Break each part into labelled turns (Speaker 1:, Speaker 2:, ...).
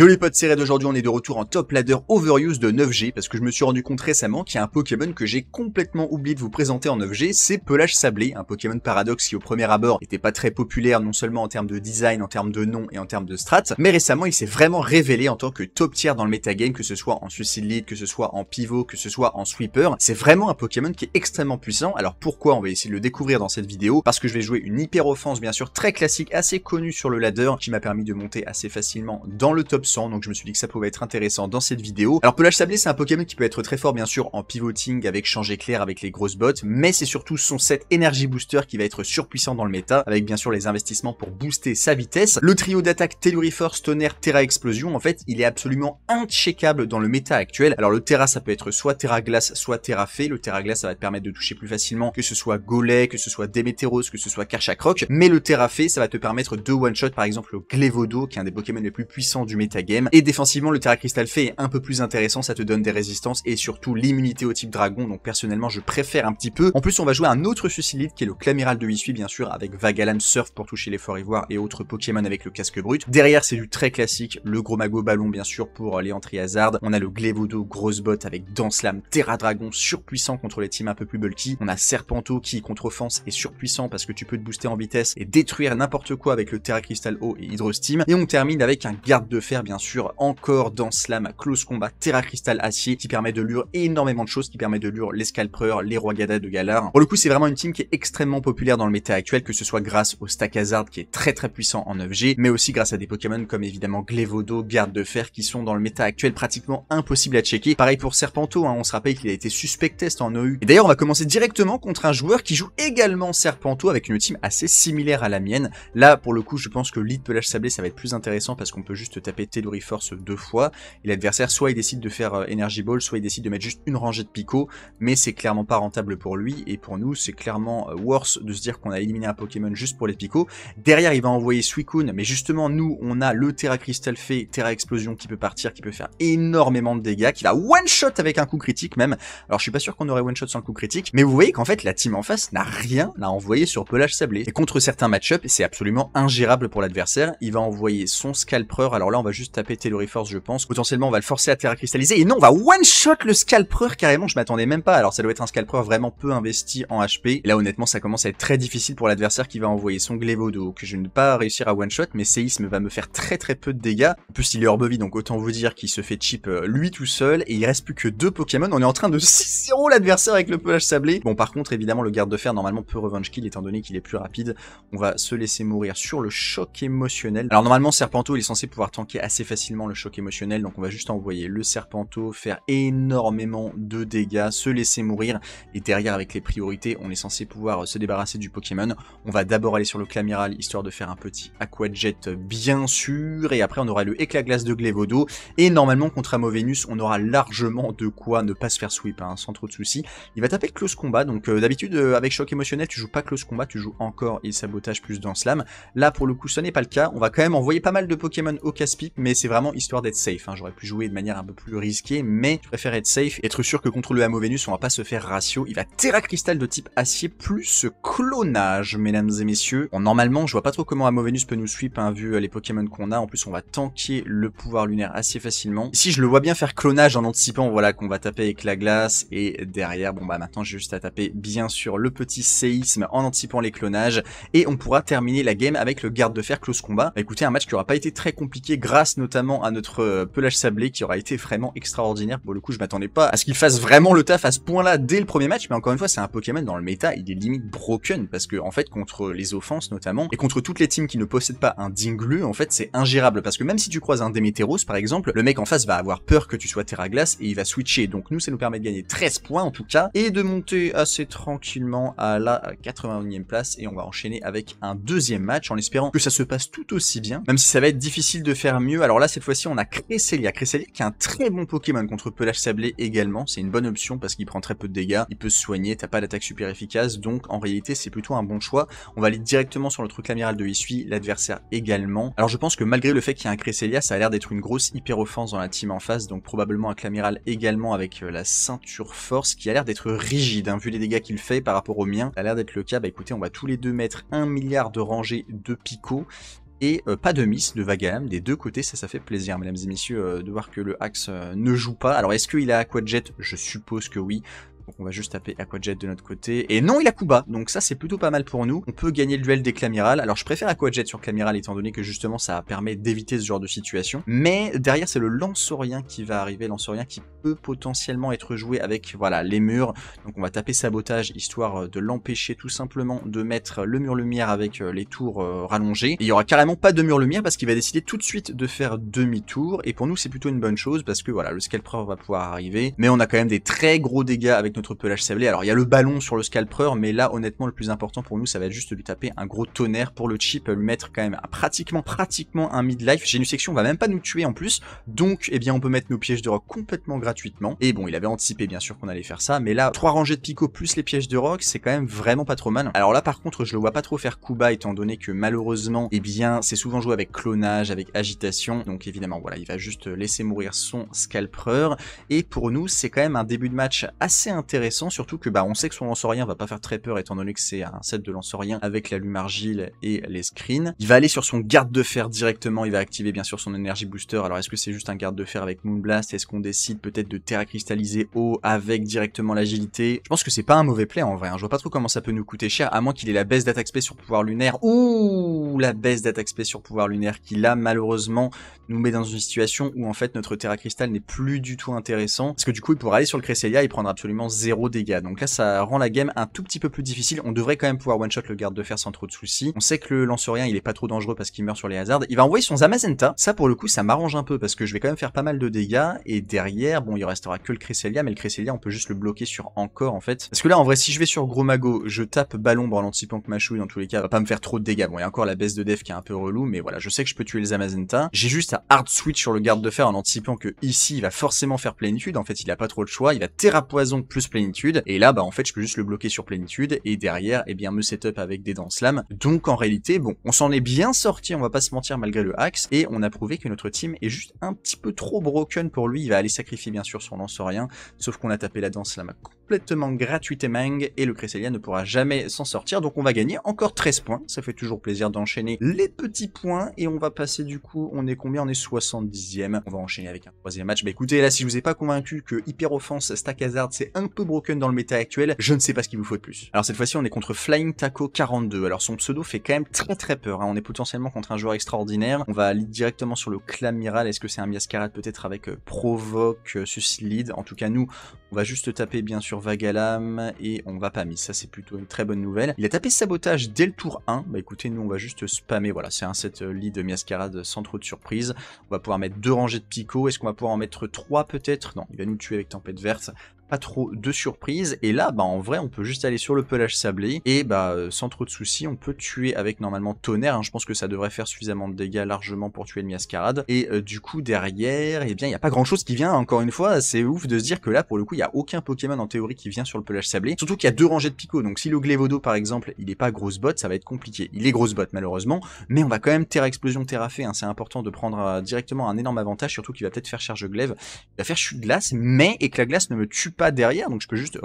Speaker 1: Yo les potes, c'est d'aujourd'hui, on est de retour en top ladder overuse de 9G parce que je me suis rendu compte récemment qu'il y a un Pokémon que j'ai complètement oublié de vous présenter en 9G, c'est Pelage Sablé, un Pokémon paradoxe qui au premier abord était pas très populaire non seulement en termes de design, en termes de nom et en termes de strat, mais récemment il s'est vraiment révélé en tant que top tier dans le metagame, que ce soit en suicide lead, que ce soit en pivot, que ce soit en sweeper, c'est vraiment un Pokémon qui est extrêmement puissant, alors pourquoi on va essayer de le découvrir dans cette vidéo, parce que je vais jouer une hyper offense bien sûr très classique, assez connue sur le ladder, qui m'a permis de monter assez facilement dans le top donc je me suis dit que ça pouvait être intéressant dans cette vidéo. Alors pelage sablé, c'est un Pokémon qui peut être très fort bien sûr en pivoting avec changer clair avec les grosses bottes, mais c'est surtout son set Energy Booster qui va être surpuissant dans le méta, avec bien sûr les investissements pour booster sa vitesse. Le trio d'attaque Telluriforce, Tonnerre, Terra Explosion, en fait, il est absolument incheckable dans le méta actuel. Alors le Terra, ça peut être soit Terra Glace, soit Terra Fée. Le Terra Glace, ça va te permettre de toucher plus facilement que ce soit Golet, que ce soit Demeteros, que ce soit Karchakroc, mais le Terra Fée, ça va te permettre de one-shot par exemple le Glevodo, qui est un des Pokémon les plus puissants du méta game, Et défensivement, le Terra Crystal fait est un peu plus intéressant, ça te donne des résistances et surtout l'immunité au type dragon, donc personnellement je préfère un petit peu. En plus, on va jouer un autre suicide qui est le Clamiral de Issui, bien sûr, avec Vagalam Surf pour toucher les forts ivoires et autres Pokémon avec le casque brut. Derrière, c'est du très classique, le Gros Mago Ballon, bien sûr, pour euh, les entrées Hazard. On a le Glevodo Grosse Botte avec Danslam, Terra Dragon, surpuissant contre les teams un peu plus bulky. On a Serpento qui, contre offense, est surpuissant parce que tu peux te booster en vitesse et détruire n'importe quoi avec le Terra Crystal Eau et Hydro Steam. Et on termine avec un garde de fer bien sûr encore dans Slam Close Combat Terra Cristal Acier qui permet de lure énormément de choses, qui permet de lure les Scalpers, les Rois Gada de Galar. Pour le coup c'est vraiment une team qui est extrêmement populaire dans le méta actuel, que ce soit grâce au stack Hazard qui est très très puissant en 9G, mais aussi grâce à des Pokémon comme évidemment Glevodo, Garde de Fer qui sont dans le méta actuel pratiquement impossible à checker. Pareil pour Serpento, hein, on se rappelle qu'il a été suspect test en OU. Et d'ailleurs on va commencer directement contre un joueur qui joue également Serpento avec une team assez similaire à la mienne. Là pour le coup je pense que lead pelage sablé ça va être plus intéressant parce qu'on peut juste taper de reforce deux fois, et l'adversaire soit il décide de faire euh, Energy Ball, soit il décide de mettre juste une rangée de picots, mais c'est clairement pas rentable pour lui, et pour nous c'est clairement euh, worse de se dire qu'on a éliminé un Pokémon juste pour les picots. Derrière il va envoyer Suicune, mais justement nous on a le Terra Crystal fait Terra Explosion qui peut partir, qui peut faire énormément de dégâts, qui va one-shot avec un coup critique même, alors je suis pas sûr qu'on aurait one-shot sans le coup critique, mais vous voyez qu'en fait la team en face n'a rien à envoyer sur pelage sablé, et contre certains match-up c'est absolument ingérable pour l'adversaire, il va envoyer son scalper, alors là on va juste juste taper force je pense. Potentiellement, on va le forcer à Terra cristalliser. Et non, on va one-shot le Scalpreur carrément. Je m'attendais même pas. Alors, ça doit être un Scalpreur vraiment peu investi en HP. là, honnêtement, ça commence à être très difficile pour l'adversaire qui va envoyer son glevodo que je ne vais pas réussir à one-shot, mais Séisme va me faire très très peu de dégâts. En plus, il est Orbovie, donc autant vous dire qu'il se fait chip euh, lui tout seul, et il reste plus que deux Pokémon. On est en train de 6-0 l'adversaire avec le pelage sablé. Bon, par contre, évidemment, le garde de fer, normalement, peut revenge kill, étant donné qu'il est plus rapide. On va se laisser mourir sur le choc émotionnel. Alors, normalement, Serpento, il est censé pouvoir tanker assez facilement le choc émotionnel, donc on va juste envoyer le Serpento, faire énormément de dégâts, se laisser mourir, et derrière avec les priorités, on est censé pouvoir euh, se débarrasser du Pokémon. On va d'abord aller sur le Clamiral, histoire de faire un petit Jet, bien sûr, et après on aura le Éclat Glace de Glevodo, et normalement contre Amovenus, on aura largement de quoi ne pas se faire sweep, hein, sans trop de soucis. Il va taper Close Combat, donc euh, d'habitude euh, avec choc émotionnel, tu joues pas Close Combat, tu joues encore et Sabotage plus dans Slam. Là pour le coup, ce n'est pas le cas, on va quand même envoyer pas mal de Pokémon au casse mais c'est vraiment histoire d'être safe. Hein. J'aurais pu jouer de manière un peu plus risquée, mais je préfère être safe, être sûr que contre le Hamo on va pas se faire ratio. Il va Terra Cristal de type acier plus clonage, mesdames et messieurs. Bon, normalement, je vois pas trop comment Hamo peut nous sweep, hein, vu euh, les Pokémon qu'on a. En plus, on va tanker le pouvoir lunaire assez facilement. ici je le vois bien faire clonage en anticipant, voilà, qu'on va taper avec la glace, et derrière, bon bah maintenant, j'ai juste à taper, bien sûr, le petit séisme en anticipant les clonages, et on pourra terminer la game avec le garde de fer close combat. écoutez, un match qui aura pas été très compliqué grâce notamment à notre euh, pelage sablé qui aura été vraiment extraordinaire. Pour le coup, je m'attendais pas à ce qu'il fasse vraiment le taf à ce point-là dès le premier match, mais encore une fois, c'est un Pokémon dans le méta, il est limite broken, parce que, en fait, contre les offenses notamment, et contre toutes les teams qui ne possèdent pas un Dinglu, en fait, c'est ingérable, parce que même si tu croises un Demeteros, par exemple, le mec en face va avoir peur que tu sois Terra Glace et il va switcher, donc nous, ça nous permet de gagner 13 points en tout cas, et de monter assez tranquillement à la 81e place, et on va enchaîner avec un deuxième match, en espérant que ça se passe tout aussi bien, même si ça va être difficile de faire mieux alors là, cette fois-ci, on a Cresselia. Cresselia qui est un très bon Pokémon contre Pelage Sablé également. C'est une bonne option parce qu'il prend très peu de dégâts. Il peut se soigner, t'as pas d'attaque super efficace. Donc en réalité, c'est plutôt un bon choix. On va aller directement sur le truc l'amiral de Issui, l'adversaire également. Alors je pense que malgré le fait qu'il y a un Cresselia, ça a l'air d'être une grosse hyper offense dans la team en face. Donc probablement un Clamiral également avec euh, la ceinture force qui a l'air d'être rigide. Hein. vu les dégâts qu'il fait par rapport au mien, ça a l'air d'être le cas. Bah écoutez, on va tous les deux mettre un milliard de rangées de picots. Et euh, pas de miss de Vagalam des deux côtés, ça ça fait plaisir mesdames et messieurs euh, de voir que le Axe euh, ne joue pas. Alors est-ce qu'il a jet Je suppose que oui. Donc on va juste taper Jet de notre côté. Et non, il a Kuba. Donc ça, c'est plutôt pas mal pour nous. On peut gagner le duel des Clamiral. Alors je préfère Aquajet sur Clamiral étant donné que justement ça permet d'éviter ce genre de situation. Mais derrière, c'est le Lansaurien qui va arriver. Lansaurien qui peut potentiellement être joué avec voilà les murs. Donc on va taper Sabotage histoire euh, de l'empêcher tout simplement de mettre le mur lumière avec euh, les tours euh, rallongées. il y aura carrément pas de mur lumière parce qu'il va décider tout de suite de faire demi-tour. Et pour nous, c'est plutôt une bonne chose parce que voilà, le Scalper va pouvoir arriver. Mais on a quand même des très gros dégâts avec nos notre pelage sablé. Alors il y a le ballon sur le scalper, mais là honnêtement le plus important pour nous ça va être juste de lui taper un gros tonnerre pour le chip, lui mettre quand même à pratiquement pratiquement un midlife. on va même pas nous tuer en plus, donc eh bien on peut mettre nos pièges de rock complètement gratuitement. Et bon il avait anticipé bien sûr qu'on allait faire ça, mais là trois rangées de picots plus les pièges de rock c'est quand même vraiment pas trop mal. Alors là par contre je le vois pas trop faire Kuba étant donné que malheureusement et eh bien c'est souvent joué avec clonage, avec agitation, donc évidemment voilà il va juste laisser mourir son scalper. Et pour nous c'est quand même un début de match assez intéressant intéressant, surtout que bah on sait que son lancerien va pas faire très peur étant donné que c'est un set de lancerien avec la lume argile et les screens. Il va aller sur son garde de fer directement, il va activer bien sûr son énergie booster. Alors est-ce que c'est juste un garde de fer avec Moonblast Est-ce qu'on décide peut-être de terra cristalliser haut avec directement l'agilité Je pense que c'est pas un mauvais play en vrai, hein. je vois pas trop comment ça peut nous coûter cher, à moins qu'il ait la baisse d'attaque spé sur pouvoir lunaire. ou la baisse d'attaque spé sur pouvoir lunaire qui là malheureusement nous met dans une situation où en fait notre terra cristal n'est plus du tout intéressant parce que du coup il pourra aller sur le Cresselia, il prendra absolument zéro dégâts. Donc là, ça rend la game un tout petit peu plus difficile. On devrait quand même pouvoir one-shot le garde de fer sans trop de soucis. On sait que le rien il est pas trop dangereux parce qu'il meurt sur les hasards. Il va envoyer son Zamazenta. Ça, pour le coup, ça m'arrange un peu parce que je vais quand même faire pas mal de dégâts. Et derrière, bon, il restera que le Cresselia, mais le Cresselia, on peut juste le bloquer sur encore, en fait. Parce que là, en vrai, si je vais sur Gros Mago, je tape Ballombre en anticipant que Machouille, dans tous les cas, va pas me faire trop de dégâts. Bon, il y a encore la baisse de def qui est un peu relou, mais voilà, je sais que je peux tuer le Zamazenta. J'ai juste à hard switch sur le garde de fer en anticipant que ici, il va forcément faire plénitude. En fait, il a pas trop le choix. Il va terrapoison plus plénitude. Et là, bah, en fait, je peux juste le bloquer sur plénitude et derrière, eh bien, me setup avec des dents slam. Donc, en réalité, bon, on s'en est bien sorti, on va pas se mentir malgré le axe. Et on a prouvé que notre team est juste un petit peu trop broken pour lui. Il va aller sacrifier, bien sûr, son rien Sauf qu'on a tapé la danse slam complètement gratuit et le Cresselia ne pourra jamais s'en sortir. Donc on va gagner encore 13 points. Ça fait toujours plaisir d'enchaîner les petits points et on va passer du coup, on est combien On est 70e. On va enchaîner avec un troisième match. Mais bah, écoutez, là si je vous ai pas convaincu que Hyper Offense Stack Hazard c'est un peu broken dans le méta actuel, je ne sais pas ce qu'il vous faut de plus. Alors cette fois-ci on est contre Flying Taco 42. Alors son pseudo fait quand même très très peur. Hein. On est potentiellement contre un joueur extraordinaire. On va aller directement sur le Clamiral. Est-ce que c'est un Miascarade peut-être avec euh, Provoque, euh, Suicide En tout cas nous, on va juste taper bien sûr Vagalam et on va pas mis, ça c'est plutôt une très bonne nouvelle. Il a tapé Sabotage dès le tour 1, bah écoutez nous on va juste spammer, voilà c'est un set euh, lit de Miascarade sans trop de surprise. On va pouvoir mettre deux rangées de picots, est-ce qu'on va pouvoir en mettre trois peut-être Non, il va nous tuer avec Tempête Verte, pas trop de surprises. Et là, bah, en vrai, on peut juste aller sur le pelage sablé et bah, euh, sans trop de soucis, on peut tuer avec normalement tonnerre. Hein. Je pense que ça devrait faire suffisamment de dégâts largement pour tuer le miascarade. Et euh, du coup, derrière, et eh bien, il n'y a pas grand chose qui vient. Hein. Encore une fois, c'est ouf de se dire que là, pour le coup, il n'y a aucun Pokémon en théorie qui vient sur le pelage sablé. Surtout qu'il y a deux rangées de picots. Donc si le dos par exemple, il n'est pas grosse botte, ça va être compliqué. Il est grosse botte, malheureusement. Mais on va quand même terre Explosion, Terra Fait. Hein. C'est important de prendre euh, directement un énorme avantage, surtout qu'il va peut-être faire charge glaive. Il va faire chute glace, mais et que la glace ne me tue pas derrière, donc je peux juste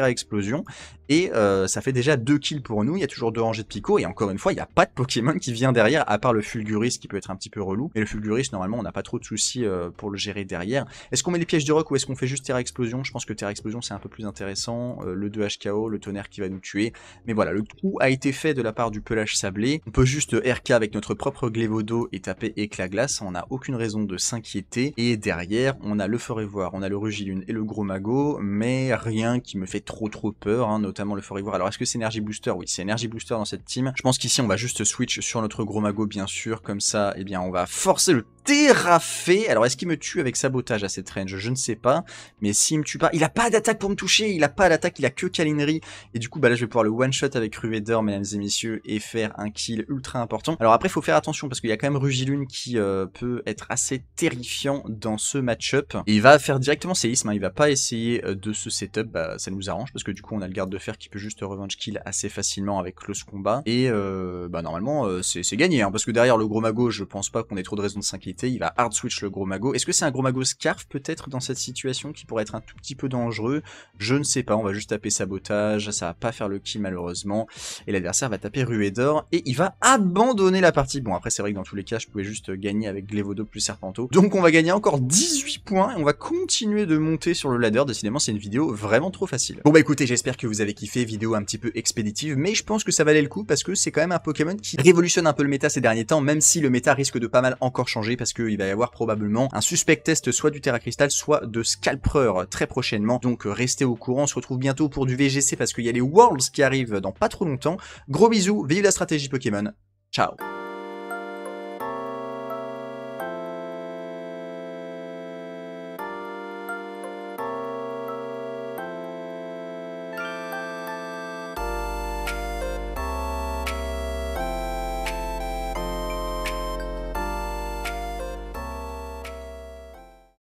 Speaker 1: à explosion, et euh, ça fait déjà deux kills pour nous, il y a toujours deux rangées de picots, et encore une fois, il n'y a pas de Pokémon qui vient derrière, à part le Fulguris qui peut être un petit peu relou, et le Fulguris, normalement, on n'a pas trop de soucis euh, pour le gérer derrière. Est-ce qu'on met les pièges de rock ou est-ce qu'on fait juste Terra Explosion Je pense que Terra Explosion, c'est un peu plus intéressant, euh, le 2 HKO, le tonnerre qui va nous tuer, mais voilà, le trou a été fait de la part du pelage sablé, on peut juste RK avec notre propre Glevodo et taper éclat glace, on n'a aucune raison de s'inquiéter, et derrière, on a le voir on a le Rugilune et le Gros Mago, mais rien qui me fait trop trop peur, hein, notamment le Forivore. Alors est-ce que c'est Energy Booster Oui, c'est Energy Booster dans cette team. Je pense qu'ici on va juste switch sur notre gros mago bien sûr, comme ça, et eh bien on va forcer le Terrafé. Alors est-ce qu'il me tue avec sabotage à cette range Je ne sais pas, mais s'il me tue pas, il a pas d'attaque pour me toucher, il a pas d'attaque, il a que câlinerie, et du coup bah là je vais pouvoir le one shot avec Ruvedor, mesdames et messieurs, et faire un kill ultra important. Alors après il faut faire attention parce qu'il y a quand même Rugilune qui euh, peut être assez terrifiant dans ce match-up. Il va faire directement séisme, hein. il va pas essayer euh, euh, de ce setup, bah, ça nous arrange parce que du coup on a le garde de fer qui peut juste revenge kill assez facilement avec close combat et euh, bah, normalement euh, c'est gagné hein, parce que derrière le gros mago je pense pas qu'on ait trop de raisons de s'inquiéter, il va hard switch le gros mago. Est-ce que c'est un gros mago scarf peut-être dans cette situation qui pourrait être un tout petit peu dangereux Je ne sais pas, on va juste taper sabotage, ça va pas faire le kill malheureusement et l'adversaire va taper ruedor d'or et il va abandonner la partie. Bon après c'est vrai que dans tous les cas je pouvais juste gagner avec Glevodo plus Serpento donc on va gagner encore 18 points et on va continuer de monter sur le ladder décidément c'est une vidéo vraiment trop facile. Bon bah écoutez, j'espère que vous avez kiffé, vidéo un petit peu expéditive, mais je pense que ça valait le coup parce que c'est quand même un Pokémon qui révolutionne un peu le méta ces derniers temps, même si le méta risque de pas mal encore changer parce qu'il va y avoir probablement un suspect test soit du Terra Crystal, soit de Scalper très prochainement, donc restez au courant, on se retrouve bientôt pour du VGC parce qu'il y a les Worlds qui arrivent dans pas trop longtemps. Gros bisous, vive la stratégie Pokémon, ciao